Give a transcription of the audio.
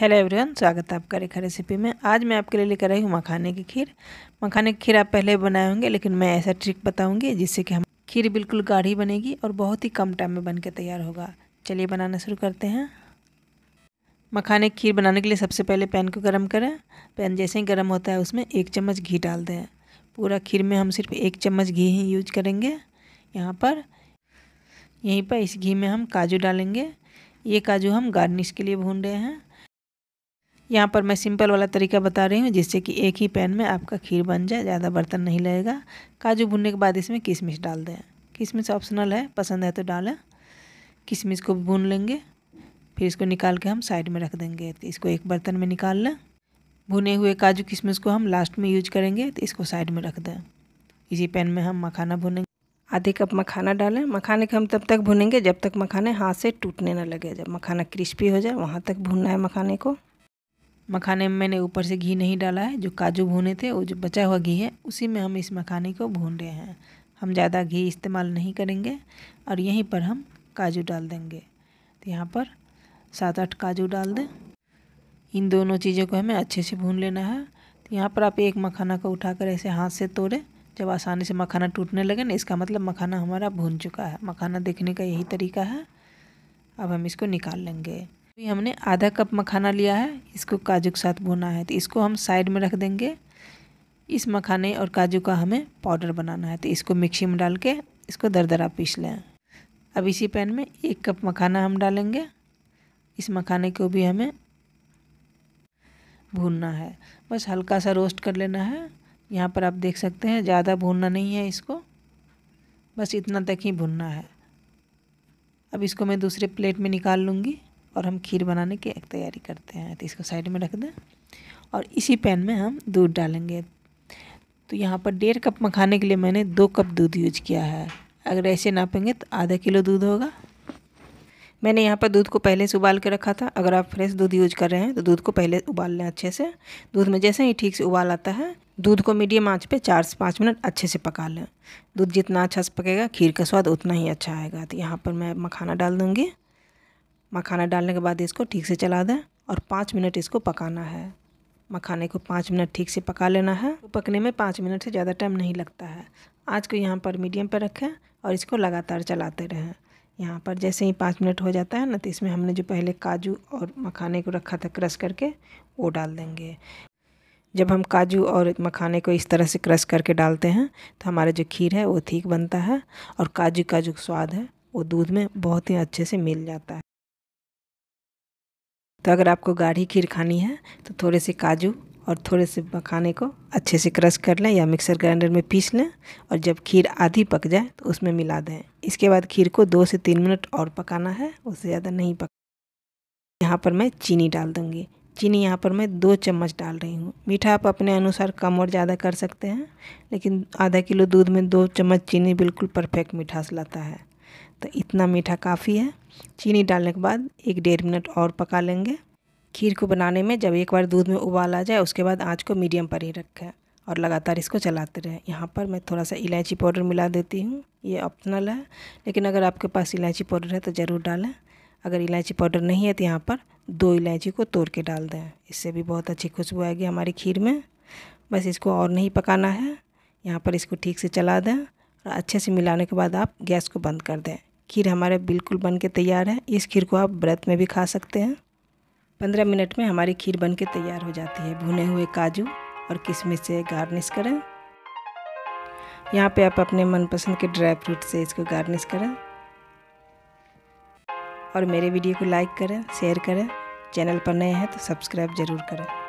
hello everyone स्वागत है आपका रेखा रेसिपी में आज मैं आपके लिए लेकर आई हूँ मखाने की खीर मखाने की खीर आप पहले बनाए होंगे लेकिन मैं ऐसा ट्रिक बताऊँगी जिससे कि हम खीर बिल्कुल गाढ़ी बनेगी और बहुत ही कम टाइम में बन के तैयार होगा चलिए बनाना शुरू करते हैं मखाने की खीर बनाने के लिए सबसे पहले पैन को गर्म करें पैन जैसे ही गर्म होता है उसमें एक चम्मच घी डाल दें पूरा खीर में हम सिर्फ एक चम्मच घी ही यूज करेंगे यहाँ पर यहीं पर इस घी में हम काजू डालेंगे ये काजू हम गार्निश के लिए भून रहे हैं यहाँ पर मैं सिंपल वाला तरीका बता रही हूँ जिससे कि एक ही पैन में आपका खीर बन जाए ज़्यादा बर्तन नहीं लगेगा काजू भुनने के बाद इसमें किशमिश डाल दें किशमिश ऑप्शनल है पसंद है तो डालें किशमिश को भून लेंगे फिर इसको निकाल के हम साइड में रख देंगे तो इसको एक बर्तन में निकाल लें भुने हुए काजू किशमिश को हम लास्ट में यूज करेंगे तो इसको साइड में रख दें इसी पैन में हम मखाना भुनेंगे आधे कप मखाना डालें मखाने को हम तब तक भुनेंगे जब तक मखाने हाथ से टूटने ना लगे जब मखाना क्रिस्पी हो जाए वहाँ तक भुनना है मखाने को मखाने में मैंने ऊपर से घी नहीं डाला है जो काजू भुने थे वो जो बचा हुआ घी है उसी में हम इस मखाने को भून रहे हैं हम ज़्यादा घी इस्तेमाल नहीं करेंगे और यहीं पर हम काजू डाल देंगे तो यहाँ पर सात आठ काजू डाल दें इन दोनों चीज़ों को हमें अच्छे से भून लेना है तो यहाँ पर आप एक मखाना को उठाकर ऐसे हाथ से तोड़ें जब आसानी से मखाना टूटने लगे ना इसका मतलब मखाना हमारा भून चुका है मखाना देखने का यही तरीका है अब हम इसको निकाल लेंगे तो ये हमने आधा कप मखाना लिया है इसको काजू के साथ भुना है तो इसको हम साइड में रख देंगे इस मखाने और काजू का हमें पाउडर बनाना है तो इसको मिक्सी में डाल के इसको दरदरा पीस लें अब इसी पैन में एक कप मखाना हम डालेंगे इस मखाने को भी हमें भूनना है बस हल्का सा रोस्ट कर लेना है यहाँ पर आप देख सकते हैं ज़्यादा भूनना नहीं है इसको बस इतना तक ही भुनना है अब इसको मैं दूसरे प्लेट में निकाल लूँगी और हम खीर बनाने की तैयारी करते हैं तो इसको साइड में रख दें और इसी पैन में हम दूध डालेंगे तो यहाँ पर डेढ़ कप मखाने के लिए मैंने दो कप दूध यूज किया है अगर ऐसे नापेंगे तो आधा किलो दूध होगा मैंने यहाँ पर दूध को पहले से उबाल के रखा था अगर आप फ्रेश दूध यूज कर रहे हैं तो दूध को पहले उबाल लें अच्छे से दूध में जैसे ही ठीक से उबाल आता है दूध को मीडियम आंच पे चार से पाँच मिनट अच्छे से पका लें दूध जितना अच्छा से पकेगा खीर का स्वाद उतना ही अच्छा आएगा तो यहाँ पर मैं मखाना डाल दूँगी मखाना डालने के बाद इसको ठीक से चला दें और पाँच मिनट इसको पकाना है मखाने को पाँच मिनट ठीक से पका लेना है तो पकने में पाँच मिनट से ज़्यादा टाइम नहीं लगता है आज को यहाँ पर मीडियम पर रखें और इसको लगातार चलाते रहें यहाँ पर जैसे ही पाँच मिनट हो जाता है ना तो इसमें हमने जो पहले काजू और मखाने को रखा था क्रश करके वो डाल देंगे जब हम काजू और मखाने को इस तरह से क्रश करके डालते हैं तो हमारा जो खीर है वो ठीक बनता है और काजू का जो स्वाद है वो दूध में बहुत ही अच्छे से मिल जाता है तो अगर आपको गाढ़ी खीर खानी है तो थोड़े से काजू और थोड़े से मखाने को अच्छे से क्रश कर लें या मिक्सर ग्राइंडर में पीस लें और जब खीर आधी पक जाए तो उसमें मिला दें इसके बाद खीर को दो से तीन मिनट और पकाना है उससे ज़्यादा नहीं पक यहाँ पर मैं चीनी डाल दूँगी चीनी यहाँ पर मैं दो चम्मच डाल रही हूँ मीठा आप अपने अनुसार कम और ज़्यादा कर सकते हैं लेकिन आधा किलो दूध में दो चम्मच चीनी बिल्कुल परफेक्ट मिठास लाता है तो इतना मीठा काफ़ी है चीनी डालने के बाद एक डेढ़ मिनट और पका लेंगे खीर को बनाने में जब एक बार दूध में उबाल आ जाए उसके बाद आँच को मीडियम पर ही रखें और लगातार इसको चलाते रहें यहाँ पर मैं थोड़ा सा इलायची पाउडर मिला देती हूँ ये ऑप्शनल है लेकिन अगर आपके पास इलायची पाउडर है तो ज़रूर डालें अगर इलायची पाउडर नहीं है तो यहाँ पर दो इलायची को तोड़ के डाल दें इससे भी बहुत अच्छी खुशबू आएगी हमारी खीर में बस इसको और नहीं पकाना है यहाँ पर इसको ठीक से चला दें और अच्छे से मिलाने के बाद आप गैस को बंद कर दें खीर हमारे बिल्कुल बन के तैयार है इस खीर को आप व्रत में भी खा सकते हैं पंद्रह मिनट में हमारी खीर बन के तैयार हो जाती है भुने हुए काजू और किशमिश से गार्निश करें यहाँ पे आप अपने मनपसंद के ड्राई फ्रूट से इसको गार्निश करें और मेरे वीडियो को लाइक करें शेयर करें चैनल पर नए हैं तो सब्सक्राइब ज़रूर करें